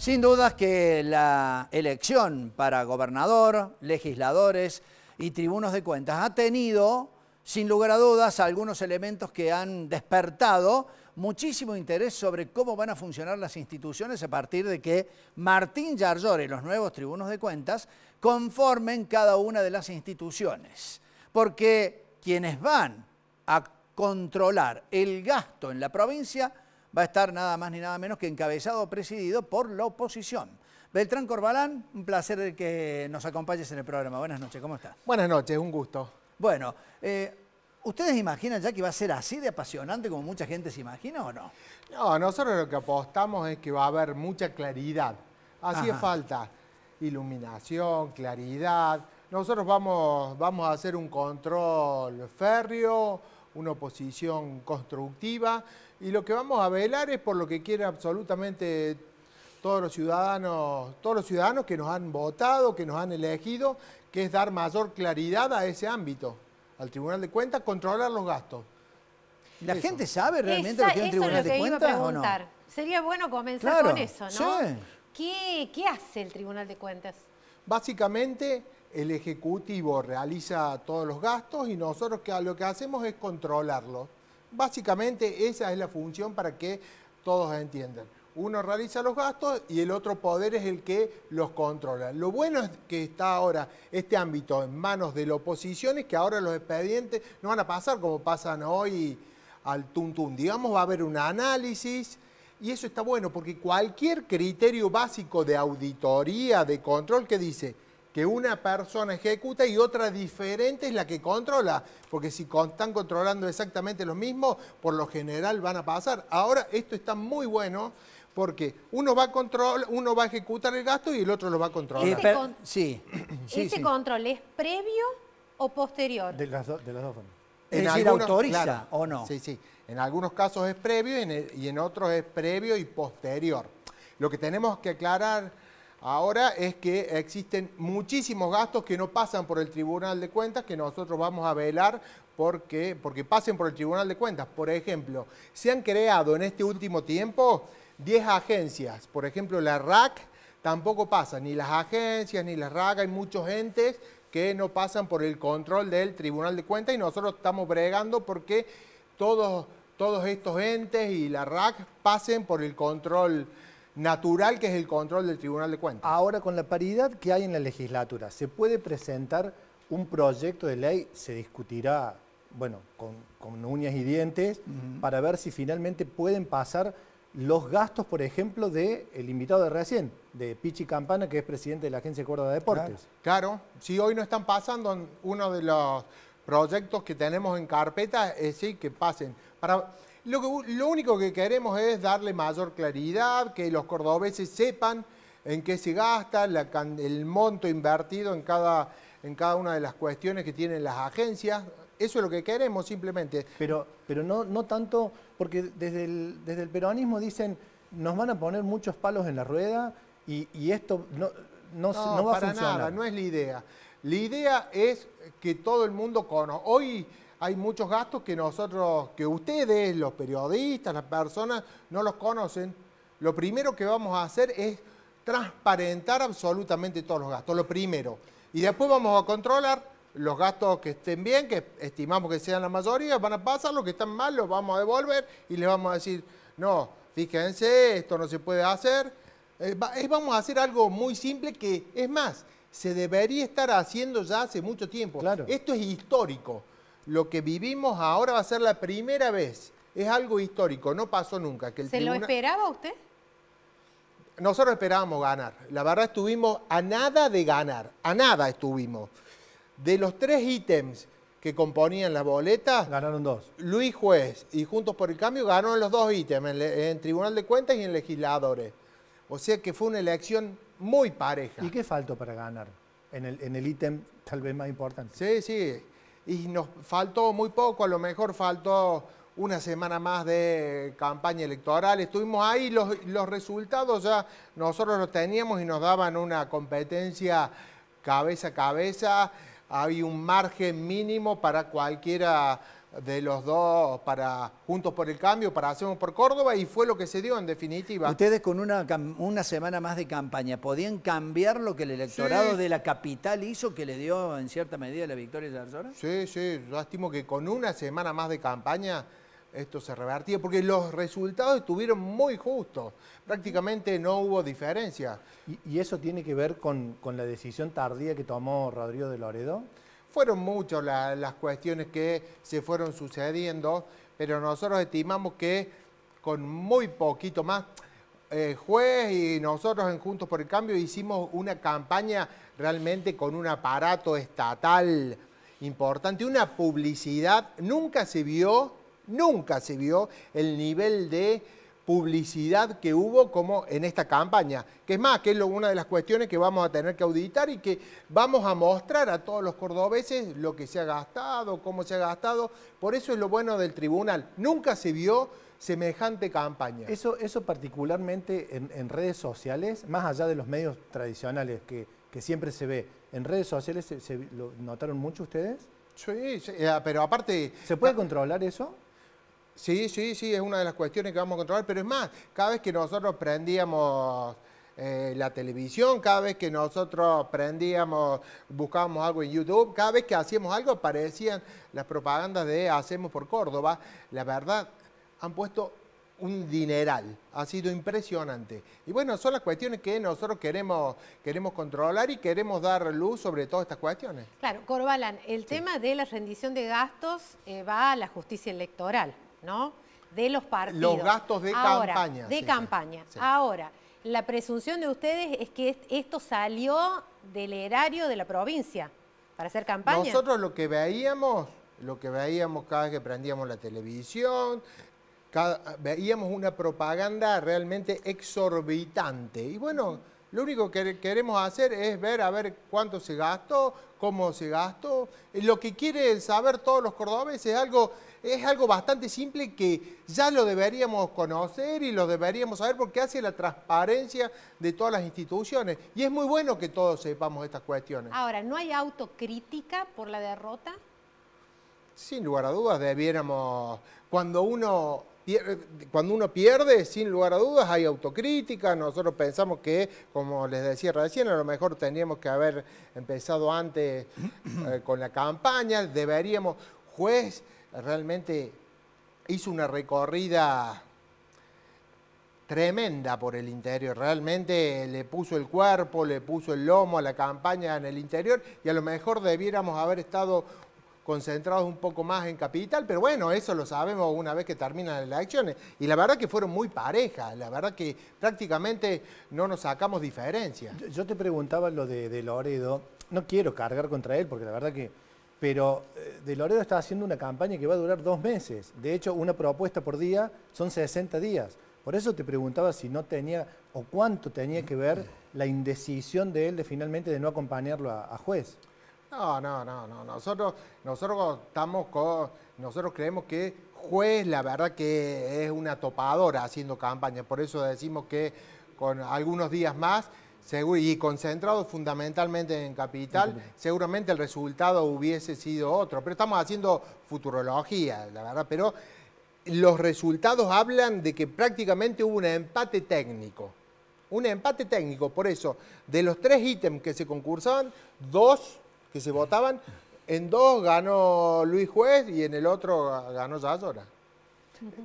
Sin dudas que la elección para gobernador, legisladores y tribunos de cuentas ha tenido, sin lugar a dudas, algunos elementos que han despertado muchísimo interés sobre cómo van a funcionar las instituciones a partir de que Martín Yarlor y los nuevos tribunos de cuentas conformen cada una de las instituciones. Porque quienes van a controlar el gasto en la provincia va a estar nada más ni nada menos que encabezado o presidido por la oposición. Beltrán Corbalán, un placer que nos acompañes en el programa. Buenas noches, ¿cómo estás? Buenas noches, un gusto. Bueno, eh, ¿ustedes imaginan ya que va a ser así de apasionante como mucha gente se imagina o no? No, nosotros lo que apostamos es que va a haber mucha claridad. Así es falta iluminación, claridad. Nosotros vamos, vamos a hacer un control férreo, una oposición constructiva y lo que vamos a velar es por lo que quieren absolutamente todos los ciudadanos, todos los ciudadanos que nos han votado, que nos han elegido, que es dar mayor claridad a ese ámbito, al Tribunal de Cuentas, controlar los gastos. ¿La gente sabe realmente lo que es el Tribunal de Cuentas o no? Sería bueno comenzar con eso, ¿no? ¿Qué, ¿Qué hace el Tribunal de Cuentas? Básicamente, el Ejecutivo realiza todos los gastos y nosotros lo que hacemos es controlarlos. Básicamente esa es la función para que todos entiendan. Uno realiza los gastos y el otro poder es el que los controla. Lo bueno es que está ahora este ámbito en manos de la oposición es que ahora los expedientes no van a pasar como pasan hoy al tuntún. Digamos, va a haber un análisis y eso está bueno porque cualquier criterio básico de auditoría, de control que dice, que una persona ejecuta y otra diferente es la que controla, porque si están controlando exactamente lo mismo, por lo general van a pasar. Ahora, esto está muy bueno porque uno va a control, uno va a ejecutar el gasto y el otro lo va a controlar. ¿Ese, sí. control es previo o posterior? De las, dos formas. En autoriza o no. Sí, sí. En algunos casos es previo y en otros es previo y posterior. Lo que tenemos que aclarar Ahora es que existen muchísimos gastos que no pasan por el Tribunal de Cuentas, que nosotros vamos a velar porque, pasen por el Tribunal de Cuentas. Por ejemplo, se han creado en este último tiempo 10 agencias, por ejemplo la RAC tampoco pasa, ni las agencias, ni la RAC, hay muchos entes que no pasan por el control del Tribunal de Cuentas y nosotros estamos bregando porque todos, todos estos entes y la RAC pasen por el control natural que es el control del Tribunal de Cuentas. Ahora, con la paridad que hay en la legislatura, ¿se puede presentar un proyecto de ley? Se discutirá, bueno, con, uñas y dientes, para ver si finalmente pueden pasar los gastos, por ejemplo, del el invitado de recién, de Pichi Campana, que es presidente de la Agencia de Córdoba de Deportes. Claro, si hoy no están pasando, uno de los proyectos que tenemos en carpeta es sí que pasen. Para, lo, único que queremos es darle mayor claridad, que los cordobeses sepan en qué se gasta, el monto invertido en cada, en cada una de las cuestiones que tienen las agencias. Eso es lo que queremos simplemente. Pero, pero no, no tanto, porque desde el, desde el peronismo dicen, nos van a poner muchos palos en la rueda y, esto no, no, no, no va a funcionar. Nada, no es la idea. La idea es que todo el mundo conozca. Hoy hay muchos gastos que nosotros, que ustedes, los periodistas, las personas, no los conocen. Lo primero que vamos a hacer es transparentar absolutamente todos los gastos, lo primero. Y después vamos a controlar los gastos que estén bien, que estimamos que sean la mayoría, van a pasar, los que están mal los vamos a devolver y les vamos a decir, no, fíjense, esto no se puede hacer. Eh, vamos a hacer algo muy simple que, es más, se debería estar haciendo ya hace mucho tiempo. Esto es histórico lo que vivimos ahora va a ser la primera vez. Es algo histórico, no pasó nunca. ¿Se lo esperaba usted? Nosotros esperábamos ganar. La verdad estuvimos a nada de ganar, a nada estuvimos. De los tres ítems que componían la boleta... Ganaron dos. Luis Juez y Juntos por el Cambio ganaron los dos ítems, en, Tribunal de Cuentas y en Legisladores. O sea que fue una elección muy pareja. ¿Y qué faltó para ganar en el ítem en el tal vez más importante? Sí, sí y nos faltó muy poco, a lo mejor faltó una semana más de campaña electoral, estuvimos ahí, los, resultados ya nosotros los teníamos y nos daban una competencia cabeza a cabeza, había un margen mínimo para cualquiera de los dos para Juntos por el Cambio, para Hacemos por Córdoba, y fue lo que se dio en definitiva. Ustedes con una, semana más de campaña, ¿podían cambiar lo que el electorado de la capital hizo que le dio en cierta medida la victoria de Zarzora? Sí, sí, yo estimo que con una semana más de campaña esto se revertía, porque los resultados estuvieron muy justos, prácticamente no hubo diferencia. ¿Y, eso tiene que ver con, con la decisión tardía que tomó Rodrigo de Loredo? Fueron muchas las cuestiones que se fueron sucediendo, pero nosotros estimamos que con muy poquito más, eh, juez y nosotros en Juntos por el Cambio hicimos una campaña realmente con un aparato estatal importante, una publicidad, nunca se vio, nunca se vio el nivel de publicidad que hubo como en esta campaña, que es más, que es una de las cuestiones que vamos a tener que auditar y que vamos a mostrar a todos los cordobeses lo que se ha gastado, cómo se ha gastado. Por eso es lo bueno del tribunal. Nunca se vio semejante campaña. Eso, eso particularmente en, redes sociales, más allá de los medios tradicionales que, que siempre se ve, ¿en redes sociales se, lo notaron mucho ustedes? sí, eh, pero aparte... ¿Se puede controlar eso? Sí, sí, sí, es una de las cuestiones que vamos a controlar, pero es más, cada vez que nosotros prendíamos eh, la televisión, cada vez que nosotros prendíamos, buscábamos algo en YouTube, cada vez que hacíamos algo aparecían las propagandas de Hacemos por Córdoba. La verdad, han puesto un dineral, ha sido impresionante. Y bueno, son las cuestiones que nosotros queremos, queremos controlar y queremos dar luz sobre todas estas cuestiones. Claro, Corbalán, el tema de la rendición de gastos eh, va a la justicia electoral. ¿no? De los partidos. Los gastos de campaña. De campaña. Ahora, la presunción de ustedes es que esto salió del erario de la provincia para hacer campaña. Nosotros lo que veíamos, lo que veíamos cada vez que prendíamos la televisión, veíamos una propaganda realmente exorbitante. Y bueno, lo único que queremos hacer es ver a ver cuánto se gastó, cómo se gastó. Lo que quieren saber todos los cordobeses es algo es algo bastante simple que ya lo deberíamos conocer y lo deberíamos saber porque hace la transparencia de todas las instituciones. Y es muy bueno que todos sepamos estas cuestiones. Ahora, ¿no hay autocrítica por la derrota? Sin lugar a dudas, debiéramos, cuando uno cuando uno pierde, sin lugar a dudas, hay autocrítica. Nosotros pensamos que, como les decía recién, a lo mejor tendríamos que haber empezado antes eh, con la campaña. Deberíamos, juez, realmente hizo una recorrida tremenda por el interior. Realmente le puso el cuerpo, le puso el lomo a la campaña en el interior y a lo mejor debiéramos haber estado concentrados un poco más en capital, pero bueno, eso lo sabemos una vez que terminan las elecciones. Y la verdad que fueron muy parejas, la verdad que prácticamente no nos sacamos diferencia. Yo te preguntaba lo de, de Loredo, no quiero cargar contra él porque la verdad que pero eh, De Loredo está haciendo una campaña que va a durar dos meses. De hecho, una propuesta por día son 60 días. Por eso te preguntaba si no tenía o cuánto tenía que ver la indecisión de él de finalmente de no acompañarlo a, juez. No, no, no, no. Nosotros, nosotros estamos con, nosotros creemos que juez, la verdad que es una topadora haciendo campaña. Por eso decimos que con algunos días más y concentrado fundamentalmente en capital, seguramente el resultado hubiese sido otro. Pero estamos haciendo futurología, la verdad. Pero los resultados hablan de que prácticamente hubo un empate técnico. Un empate técnico, por eso, de los tres ítems que se concursaban, dos que se votaban, en dos ganó Luis Juez y en el otro ganó Yayora.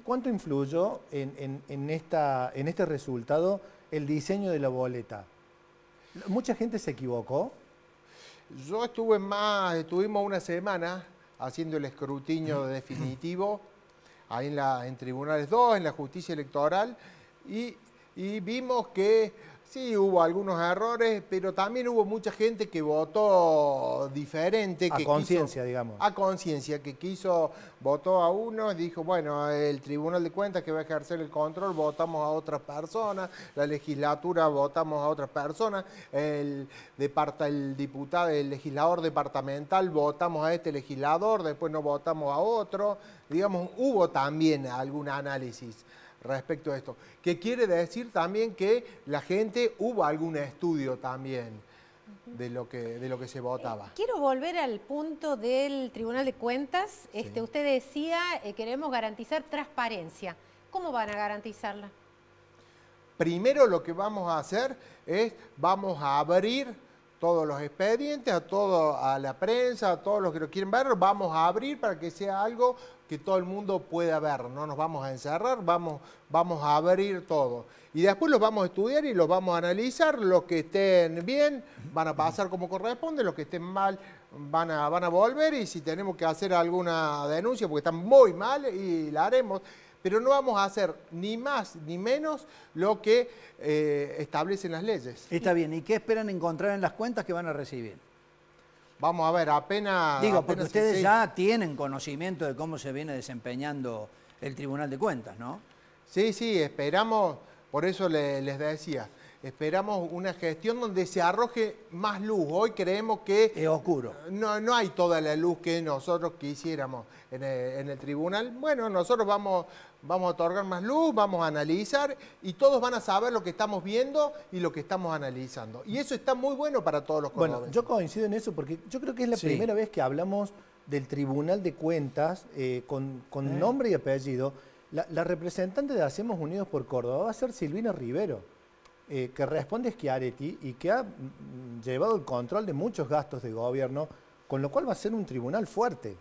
¿Cuánto influyó en este resultado el diseño de la boleta? ¿Mucha gente se equivocó? Yo estuve más, estuvimos una semana haciendo el escrutinio definitivo ahí en, Tribunales 2, en la justicia electoral, y vimos que Sí, hubo algunos errores, pero también hubo mucha gente que votó diferente. A conciencia, digamos. A conciencia, que quiso, votó a uno, dijo, bueno, el Tribunal de Cuentas que va a ejercer el control, votamos a otras personas, la legislatura votamos a otras personas, el, el diputado, el legislador departamental votamos a este legislador, después no votamos a otro. Digamos, hubo también algún análisis respecto a esto. Que quiere decir también que la gente hubo algún estudio también de lo que, de lo que se votaba. Eh, quiero volver al punto del Tribunal de Cuentas. Este, usted decía, que eh, queremos garantizar transparencia. ¿Cómo van a garantizarla? Primero lo que vamos a hacer es, vamos a abrir todos los expedientes, a, todo, a la prensa, a todos los que lo quieren ver, vamos a abrir para que sea algo que todo el mundo pueda ver, no nos vamos a encerrar, vamos, vamos a abrir todo. Y después los vamos a estudiar y los vamos a analizar, los que estén bien van a pasar como corresponde, los que estén mal van a, van a volver y si tenemos que hacer alguna denuncia porque están muy mal y la haremos pero no vamos a hacer ni más ni menos lo que eh, establecen las leyes. Está bien, ¿y qué esperan encontrar en las cuentas que van a recibir? Vamos a ver, apenas... Digo, porque ustedes ya tienen conocimiento de cómo se viene desempeñando el Tribunal de Cuentas, ¿no? Sí, sí, esperamos, por eso les decía, Esperamos una gestión donde se arroje más luz. Hoy creemos que... Es oscuro. Eh, no, no hay toda la luz que nosotros quisiéramos en el, tribunal. Bueno, nosotros vamos, vamos a otorgar más luz, vamos a analizar y todos van a saber lo que estamos viendo y lo que estamos analizando. Y eso está muy bueno para todos los cordobeses. Bueno, yo coincido en eso porque yo creo que es la primera vez que hablamos del Tribunal de Cuentas eh, con, eh. nombre y apellido. la representante de Hacemos Unidos por Córdoba va a ser Silvina Rivero. Eh, que responde Schiaretti y que ha mm, llevado el control de muchos gastos de gobierno, con lo cual va a ser un tribunal fuerte.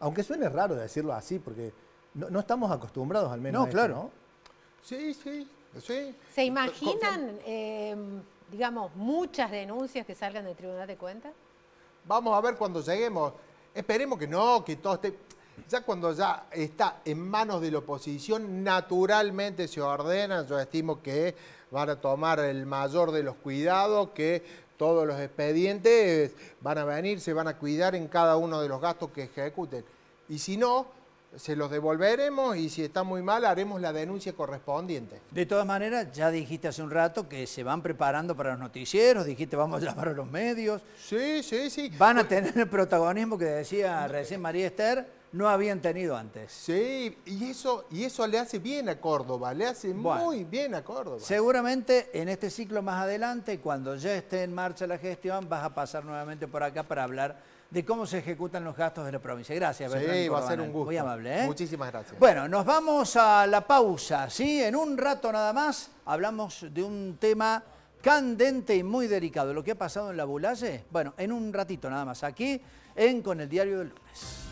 Aunque suene raro decirlo así, porque no, estamos acostumbrados al menos. No, a claro. ¿no? Sí, sí, sí. ¿Se imaginan, em, digamos, muchas denuncias que salgan del Tribunal de Cuentas? Vamos a ver cuando lleguemos. Esperemos que no, que todo esté ya cuando ya está en manos de la oposición, naturalmente se ordena, yo estimo que van a tomar el mayor de los cuidados, que todos los expedientes van a venir, se van a cuidar en cada uno de los gastos que ejecuten. Y si no, se los devolveremos y si está muy mal haremos la denuncia correspondiente. De todas maneras, ya dijiste hace un rato que se van preparando para los noticieros, dijiste vamos a llamar a los medios. Sí, sí, sí. Van a tener el protagonismo que decía recién María Esther no habían tenido antes. Sí, y eso, y eso le hace bien a Córdoba, le hace muy bien a Córdoba. Seguramente en este ciclo más adelante, cuando ya esté en marcha la gestión, vas a pasar nuevamente por acá para hablar de cómo se ejecutan los gastos de la provincia. Gracias, Sí, va a ser un gusto. Muy amable, ¿eh? Muchísimas gracias. Bueno, nos vamos a la pausa, ¿sí? En un rato nada más hablamos de un tema candente y muy delicado. Lo que ha pasado en la Bulalle, bueno, en un ratito nada más aquí en Con el Diario del Lunes.